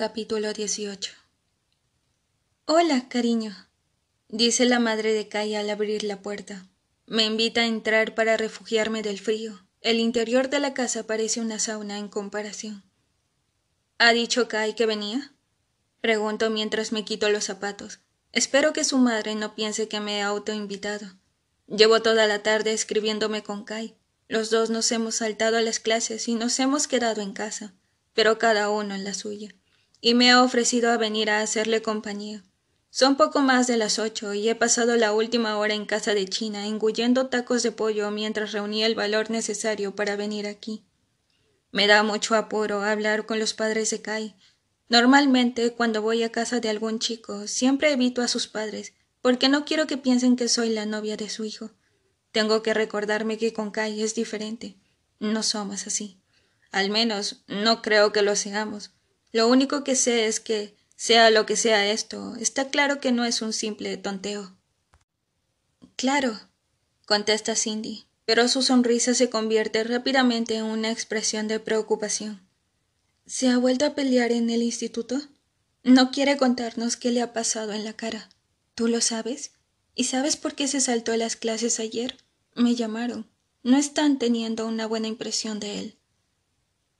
Capítulo 18 Hola, cariño, dice la madre de Kai al abrir la puerta. Me invita a entrar para refugiarme del frío. El interior de la casa parece una sauna en comparación. ¿Ha dicho Kai que venía? Pregunto mientras me quito los zapatos. Espero que su madre no piense que me he autoinvitado. Llevo toda la tarde escribiéndome con Kai. Los dos nos hemos saltado a las clases y nos hemos quedado en casa, pero cada uno en la suya y me ha ofrecido a venir a hacerle compañía. Son poco más de las ocho y he pasado la última hora en casa de China engullendo tacos de pollo mientras reunía el valor necesario para venir aquí. Me da mucho apuro hablar con los padres de Kai. Normalmente, cuando voy a casa de algún chico, siempre evito a sus padres, porque no quiero que piensen que soy la novia de su hijo. Tengo que recordarme que con Kai es diferente. No somos así. Al menos, no creo que lo seamos. Lo único que sé es que, sea lo que sea esto, está claro que no es un simple tonteo. Claro, contesta Cindy, pero su sonrisa se convierte rápidamente en una expresión de preocupación. ¿Se ha vuelto a pelear en el instituto? No quiere contarnos qué le ha pasado en la cara. ¿Tú lo sabes? ¿Y sabes por qué se saltó a las clases ayer? Me llamaron. No están teniendo una buena impresión de él.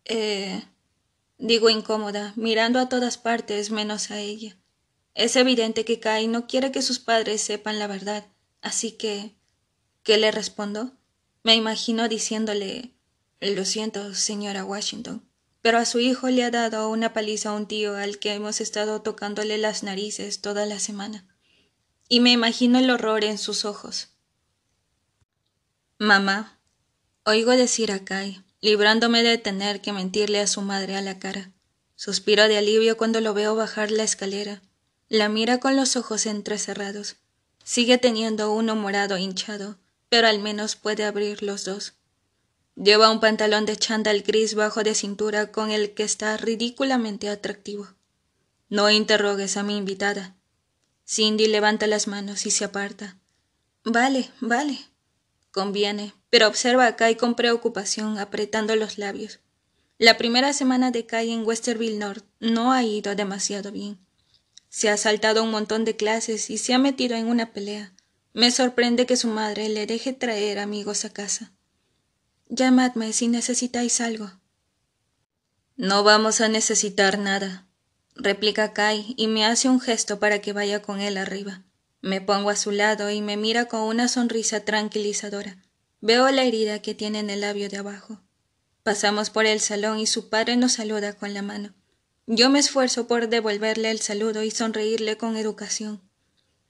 Eh digo incómoda, mirando a todas partes menos a ella. Es evidente que Kai no quiere que sus padres sepan la verdad, así que. ¿Qué le respondo? Me imagino diciéndole Lo siento, señora Washington, pero a su hijo le ha dado una paliza a un tío al que hemos estado tocándole las narices toda la semana. Y me imagino el horror en sus ojos. Mamá, oigo decir a Kai, librándome de tener que mentirle a su madre a la cara. Suspiro de alivio cuando lo veo bajar la escalera. La mira con los ojos entrecerrados. Sigue teniendo uno morado hinchado, pero al menos puede abrir los dos. Lleva un pantalón de chandal gris bajo de cintura con el que está ridículamente atractivo. No interrogues a mi invitada. Cindy levanta las manos y se aparta. Vale, vale, Conviene, pero observa a Kai con preocupación, apretando los labios. La primera semana de Kai en Westerville North no ha ido demasiado bien. Se ha saltado un montón de clases y se ha metido en una pelea. Me sorprende que su madre le deje traer amigos a casa. Llamadme si necesitáis algo. No vamos a necesitar nada, replica Kai y me hace un gesto para que vaya con él arriba. Me pongo a su lado y me mira con una sonrisa tranquilizadora. Veo la herida que tiene en el labio de abajo. Pasamos por el salón y su padre nos saluda con la mano. Yo me esfuerzo por devolverle el saludo y sonreírle con educación.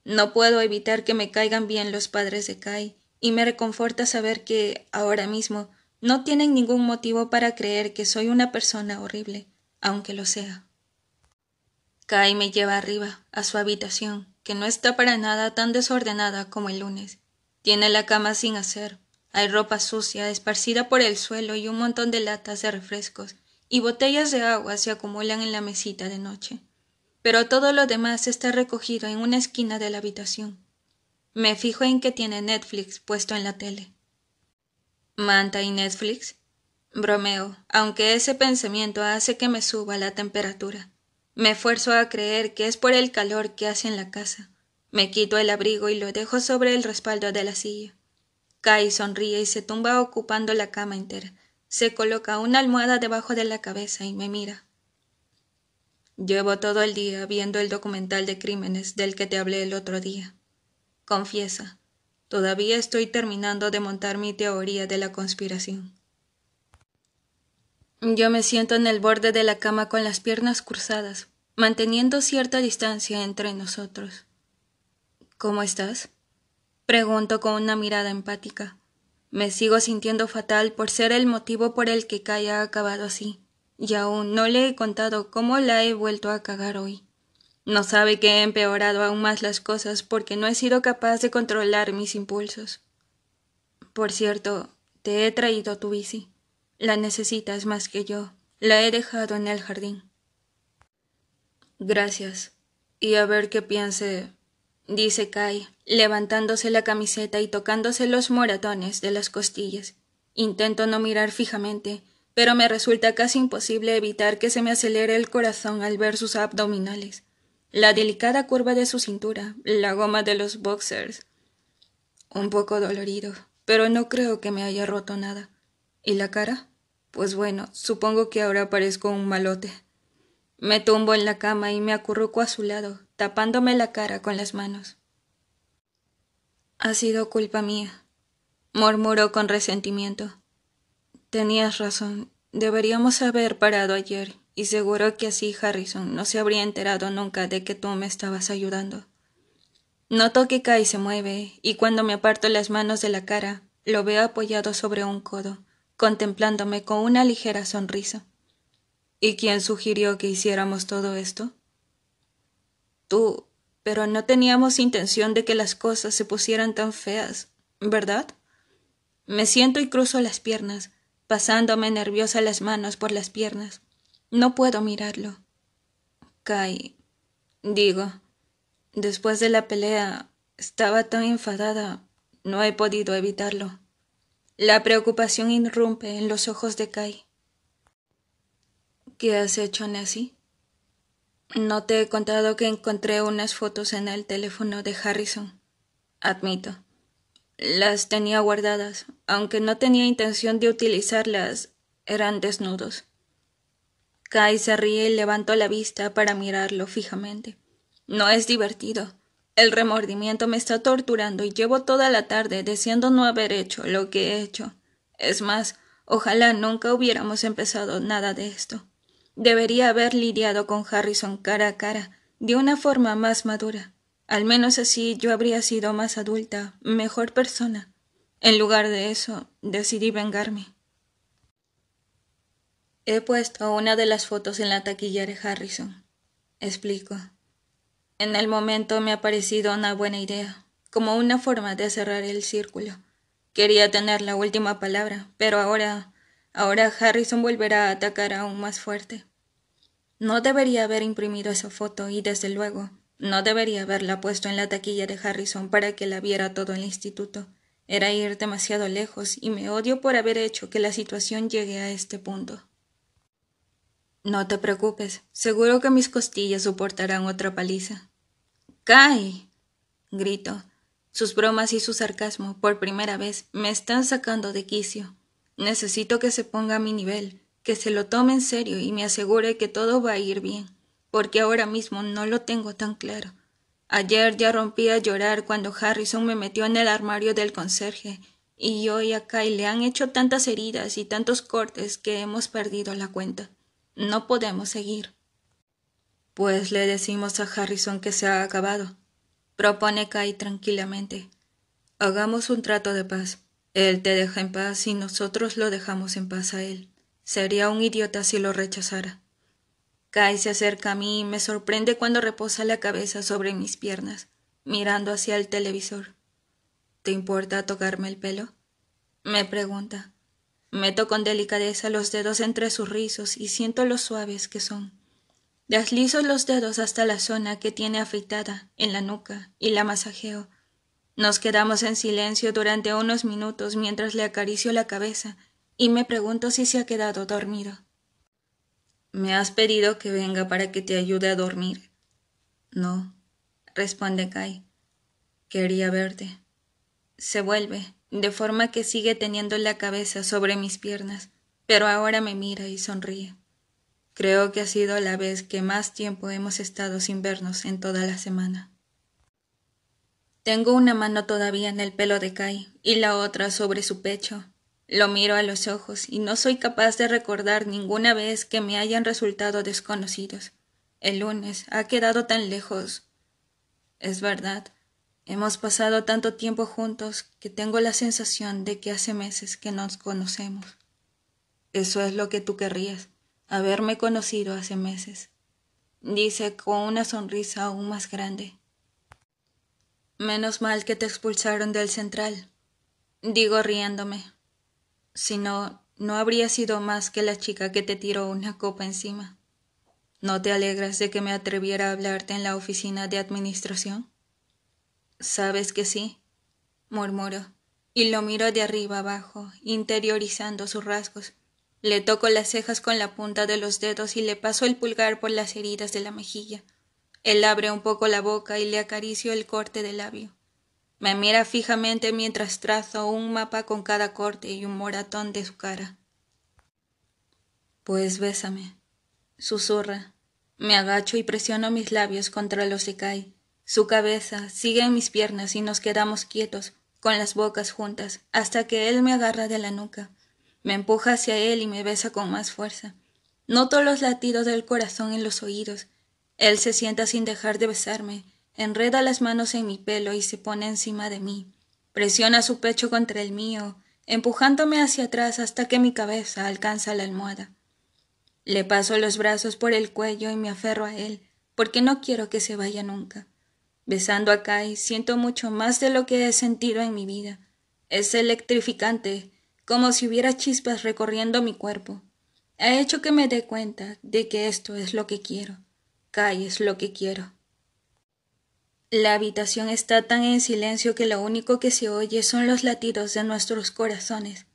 No puedo evitar que me caigan bien los padres de Kai, y me reconforta saber que, ahora mismo, no tienen ningún motivo para creer que soy una persona horrible, aunque lo sea. Kai me lleva arriba, a su habitación que no está para nada tan desordenada como el lunes. Tiene la cama sin hacer, hay ropa sucia esparcida por el suelo y un montón de latas de refrescos y botellas de agua se acumulan en la mesita de noche. Pero todo lo demás está recogido en una esquina de la habitación. Me fijo en que tiene Netflix puesto en la tele. ¿Manta y Netflix? Bromeo, aunque ese pensamiento hace que me suba la temperatura. Me esfuerzo a creer que es por el calor que hace en la casa. Me quito el abrigo y lo dejo sobre el respaldo de la silla. Kai sonríe y se tumba ocupando la cama entera. Se coloca una almohada debajo de la cabeza y me mira. Llevo todo el día viendo el documental de crímenes del que te hablé el otro día. Confiesa, todavía estoy terminando de montar mi teoría de la conspiración. Yo me siento en el borde de la cama con las piernas cruzadas, manteniendo cierta distancia entre nosotros. ¿Cómo estás? Pregunto con una mirada empática. Me sigo sintiendo fatal por ser el motivo por el que Kai ha acabado así, y aún no le he contado cómo la he vuelto a cagar hoy. No sabe que he empeorado aún más las cosas porque no he sido capaz de controlar mis impulsos. Por cierto, te he traído tu bici. La necesitas más que yo. La he dejado en el jardín. Gracias. Y a ver qué piense dice Kai, levantándose la camiseta y tocándose los moratones de las costillas. Intento no mirar fijamente, pero me resulta casi imposible evitar que se me acelere el corazón al ver sus abdominales, la delicada curva de su cintura, la goma de los boxers. Un poco dolorido, pero no creo que me haya roto nada. ¿Y la cara? Pues bueno, supongo que ahora parezco un malote. Me tumbo en la cama y me acurruco a su lado, tapándome la cara con las manos. Ha sido culpa mía, murmuró con resentimiento. Tenías razón, deberíamos haber parado ayer, y seguro que así Harrison no se habría enterado nunca de que tú me estabas ayudando. Noto que cae se mueve, y cuando me aparto las manos de la cara, lo veo apoyado sobre un codo, contemplándome con una ligera sonrisa. ¿Y quién sugirió que hiciéramos todo esto? Tú, pero no teníamos intención de que las cosas se pusieran tan feas, ¿verdad? Me siento y cruzo las piernas, pasándome nerviosa las manos por las piernas. No puedo mirarlo. Kai, digo, después de la pelea, estaba tan enfadada, no he podido evitarlo. La preocupación irrumpe en los ojos de Kai. ¿Qué has hecho, Nancy? No te he contado que encontré unas fotos en el teléfono de Harrison. Admito. Las tenía guardadas, aunque no tenía intención de utilizarlas. Eran desnudos. Kai se ríe y levantó la vista para mirarlo fijamente. No es divertido. El remordimiento me está torturando y llevo toda la tarde deseando no haber hecho lo que he hecho. Es más, ojalá nunca hubiéramos empezado nada de esto debería haber lidiado con Harrison cara a cara, de una forma más madura. Al menos así yo habría sido más adulta, mejor persona. En lugar de eso, decidí vengarme. He puesto una de las fotos en la taquilla de Harrison. Explico. En el momento me ha parecido una buena idea, como una forma de cerrar el círculo. Quería tener la última palabra, pero ahora Ahora Harrison volverá a atacar aún más fuerte. No debería haber imprimido esa foto y, desde luego, no debería haberla puesto en la taquilla de Harrison para que la viera todo el instituto. Era ir demasiado lejos y me odio por haber hecho que la situación llegue a este punto. No te preocupes, seguro que mis costillas soportarán otra paliza. ¡Cae! grito. Sus bromas y su sarcasmo, por primera vez, me están sacando de quicio. Necesito que se ponga a mi nivel, que se lo tome en serio y me asegure que todo va a ir bien, porque ahora mismo no lo tengo tan claro. Ayer ya rompí a llorar cuando Harrison me metió en el armario del conserje, y hoy a Kai le han hecho tantas heridas y tantos cortes que hemos perdido la cuenta. No podemos seguir. Pues le decimos a Harrison que se ha acabado, propone Kai tranquilamente. Hagamos un trato de paz. Él te deja en paz y nosotros lo dejamos en paz a Él. Sería un idiota si lo rechazara. Kai se acerca a mí y me sorprende cuando reposa la cabeza sobre mis piernas, mirando hacia el televisor. ¿Te importa tocarme el pelo? Me pregunta. Meto con delicadeza los dedos entre sus rizos y siento lo suaves que son. Deslizo los dedos hasta la zona que tiene afeitada, en la nuca, y la masajeo nos quedamos en silencio durante unos minutos mientras le acaricio la cabeza y me pregunto si se ha quedado dormido. Me has pedido que venga para que te ayude a dormir. No, responde Kai. Quería verte. Se vuelve, de forma que sigue teniendo la cabeza sobre mis piernas, pero ahora me mira y sonríe. Creo que ha sido la vez que más tiempo hemos estado sin vernos en toda la semana. Tengo una mano todavía en el pelo de Kai y la otra sobre su pecho. Lo miro a los ojos y no soy capaz de recordar ninguna vez que me hayan resultado desconocidos. El lunes ha quedado tan lejos. Es verdad, hemos pasado tanto tiempo juntos que tengo la sensación de que hace meses que nos conocemos. Eso es lo que tú querrías, haberme conocido hace meses, dice con una sonrisa aún más grande. Menos mal que te expulsaron del central, digo riéndome. Si no, no habría sido más que la chica que te tiró una copa encima. ¿No te alegras de que me atreviera a hablarte en la oficina de administración? Sabes que sí, murmuró y lo miro de arriba abajo, interiorizando sus rasgos. Le toco las cejas con la punta de los dedos y le paso el pulgar por las heridas de la mejilla. Él abre un poco la boca y le acaricio el corte del labio. Me mira fijamente mientras trazo un mapa con cada corte y un moratón de su cara. Pues bésame, susurra. Me agacho y presiono mis labios contra los de Kai. Su cabeza sigue en mis piernas y nos quedamos quietos, con las bocas juntas, hasta que él me agarra de la nuca. Me empuja hacia él y me besa con más fuerza. Noto los latidos del corazón en los oídos él se sienta sin dejar de besarme, enreda las manos en mi pelo y se pone encima de mí. Presiona su pecho contra el mío, empujándome hacia atrás hasta que mi cabeza alcanza la almohada. Le paso los brazos por el cuello y me aferro a él, porque no quiero que se vaya nunca. Besando a Kai siento mucho más de lo que he sentido en mi vida. Es electrificante, como si hubiera chispas recorriendo mi cuerpo. Ha hecho que me dé cuenta de que esto es lo que quiero. Calles es lo que quiero. La habitación está tan en silencio que lo único que se oye son los latidos de nuestros corazones.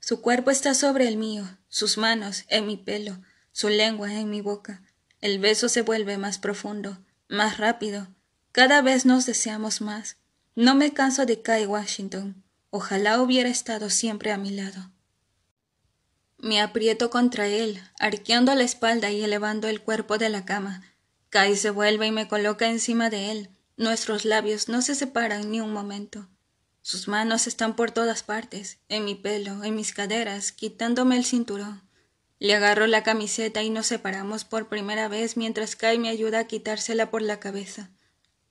Su cuerpo está sobre el mío, sus manos en mi pelo, su lengua en mi boca. El beso se vuelve más profundo, más rápido. Cada vez nos deseamos más. No me canso de Kai Washington. Ojalá hubiera estado siempre a mi lado. Me aprieto contra él, arqueando la espalda y elevando el cuerpo de la cama. Kai se vuelve y me coloca encima de él. Nuestros labios no se separan ni un momento. Sus manos están por todas partes, en mi pelo, en mis caderas, quitándome el cinturón. Le agarro la camiseta y nos separamos por primera vez mientras Kai me ayuda a quitársela por la cabeza.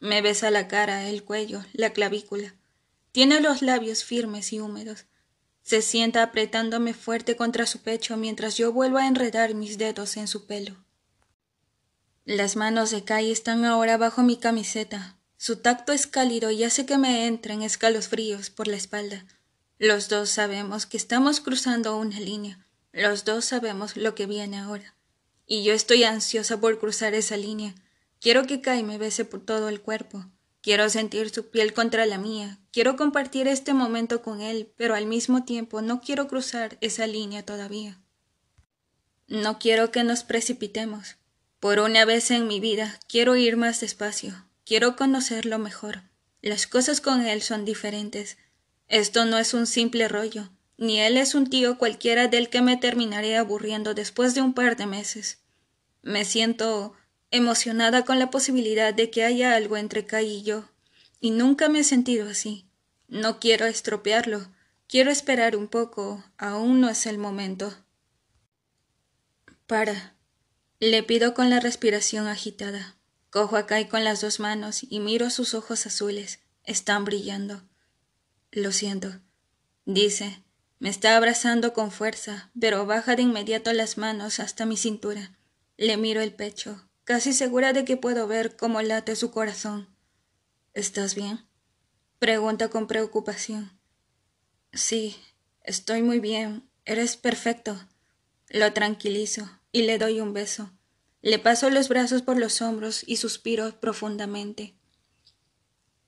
Me besa la cara, el cuello, la clavícula. Tiene los labios firmes y húmedos. Se sienta apretándome fuerte contra su pecho mientras yo vuelvo a enredar mis dedos en su pelo. Las manos de Kai están ahora bajo mi camiseta. Su tacto es cálido y hace que me entren escalofríos por la espalda. Los dos sabemos que estamos cruzando una línea. Los dos sabemos lo que viene ahora. Y yo estoy ansiosa por cruzar esa línea. Quiero que Kai me bese por todo el cuerpo. Quiero sentir su piel contra la mía, quiero compartir este momento con él, pero al mismo tiempo no quiero cruzar esa línea todavía. No quiero que nos precipitemos. Por una vez en mi vida quiero ir más despacio, quiero conocerlo mejor. Las cosas con él son diferentes. Esto no es un simple rollo, ni él es un tío cualquiera del que me terminaré aburriendo después de un par de meses. Me siento emocionada con la posibilidad de que haya algo entre Kai y yo, y nunca me he sentido así. No quiero estropearlo, quiero esperar un poco, aún no es el momento. Para. Le pido con la respiración agitada. Cojo a Kai con las dos manos y miro sus ojos azules. Están brillando. Lo siento. Dice. Me está abrazando con fuerza, pero baja de inmediato las manos hasta mi cintura. Le miro el pecho, casi segura de que puedo ver cómo late su corazón. ¿Estás bien? Pregunta con preocupación. Sí, estoy muy bien. Eres perfecto. Lo tranquilizo y le doy un beso. Le paso los brazos por los hombros y suspiro profundamente.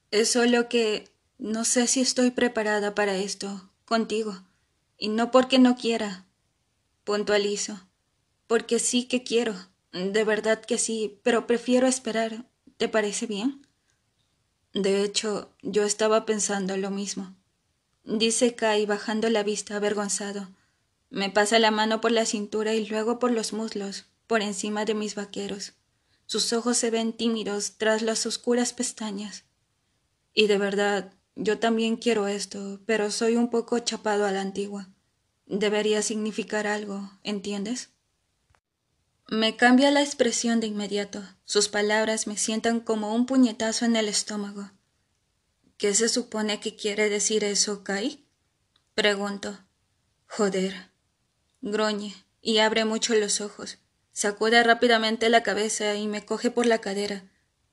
Es solo que no sé si estoy preparada para esto, contigo, y no porque no quiera, puntualizo, porque sí que quiero. De verdad que sí, pero prefiero esperar. ¿Te parece bien? De hecho, yo estaba pensando lo mismo. Dice Kai bajando la vista avergonzado. Me pasa la mano por la cintura y luego por los muslos, por encima de mis vaqueros. Sus ojos se ven tímidos tras las oscuras pestañas. Y de verdad, yo también quiero esto, pero soy un poco chapado a la antigua. Debería significar algo, ¿entiendes? Me cambia la expresión de inmediato. Sus palabras me sientan como un puñetazo en el estómago. ¿Qué se supone que quiere decir eso, Kai? Pregunto. Joder. Groñe y abre mucho los ojos. Sacude rápidamente la cabeza y me coge por la cadera.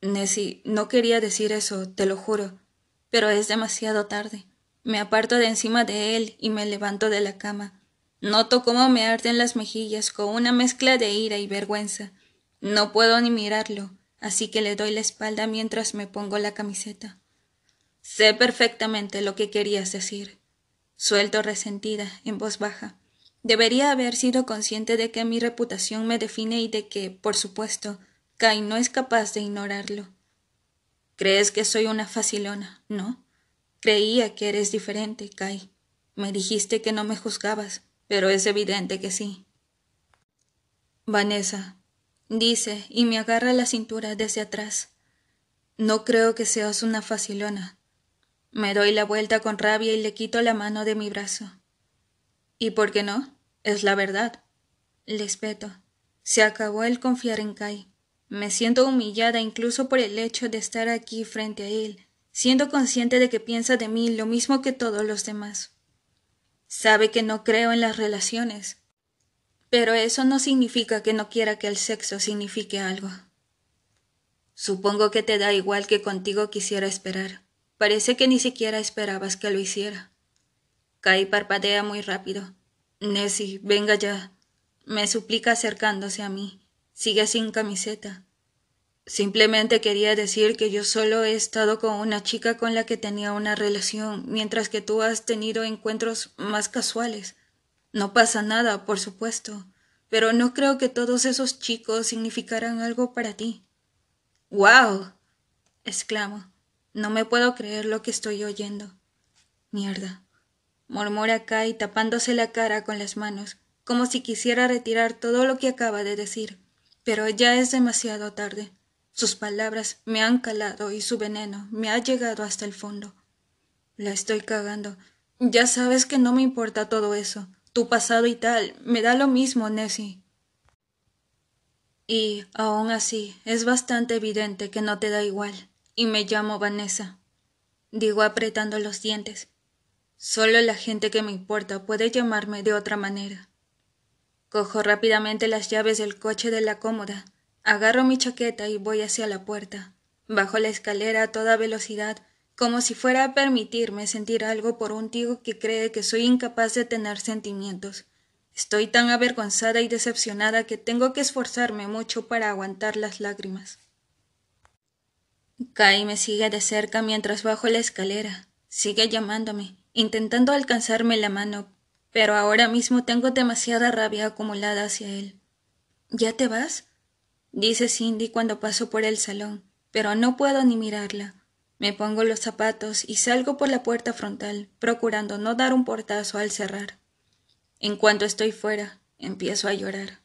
Nessie, no quería decir eso, te lo juro. Pero es demasiado tarde. Me aparto de encima de él y me levanto de la cama. Noto cómo me arden las mejillas con una mezcla de ira y vergüenza. No puedo ni mirarlo, así que le doy la espalda mientras me pongo la camiseta. Sé perfectamente lo que querías decir. Suelto resentida, en voz baja. Debería haber sido consciente de que mi reputación me define y de que, por supuesto, Kai no es capaz de ignorarlo. Crees que soy una facilona, ¿no? Creía que eres diferente, Kai. Me dijiste que no me juzgabas, pero es evidente que sí. Vanessa, dice, y me agarra la cintura desde atrás. No creo que seas una facilona. Me doy la vuelta con rabia y le quito la mano de mi brazo. ¿Y por qué no? Es la verdad. Le espeto. Se acabó el confiar en Kai. Me siento humillada incluso por el hecho de estar aquí frente a él, siendo consciente de que piensa de mí lo mismo que todos los demás. Sabe que no creo en las relaciones. Pero eso no significa que no quiera que el sexo signifique algo. Supongo que te da igual que contigo quisiera esperar. Parece que ni siquiera esperabas que lo hiciera. Kai parpadea muy rápido. Nessie, venga ya. Me suplica acercándose a mí. Sigue sin camiseta. Simplemente quería decir que yo solo he estado con una chica con la que tenía una relación, mientras que tú has tenido encuentros más casuales. No pasa nada, por supuesto, pero no creo que todos esos chicos significaran algo para ti. ¡Wow! exclamo. No me puedo creer lo que estoy oyendo. Mierda. murmura Kai tapándose la cara con las manos, como si quisiera retirar todo lo que acaba de decir. Pero ya es demasiado tarde. Sus palabras me han calado y su veneno me ha llegado hasta el fondo. La estoy cagando. Ya sabes que no me importa todo eso. Tu pasado y tal, me da lo mismo, Nessie. Y, aún así, es bastante evidente que no te da igual, y me llamo Vanessa. Digo apretando los dientes. Solo la gente que me importa puede llamarme de otra manera. Cojo rápidamente las llaves del coche de la cómoda Agarro mi chaqueta y voy hacia la puerta. Bajo la escalera a toda velocidad, como si fuera a permitirme sentir algo por un tío que cree que soy incapaz de tener sentimientos. Estoy tan avergonzada y decepcionada que tengo que esforzarme mucho para aguantar las lágrimas. Kai me sigue de cerca mientras bajo la escalera. Sigue llamándome, intentando alcanzarme la mano, pero ahora mismo tengo demasiada rabia acumulada hacia él. ¿Ya te vas? dice Cindy cuando paso por el salón, pero no puedo ni mirarla. Me pongo los zapatos y salgo por la puerta frontal, procurando no dar un portazo al cerrar. En cuanto estoy fuera, empiezo a llorar.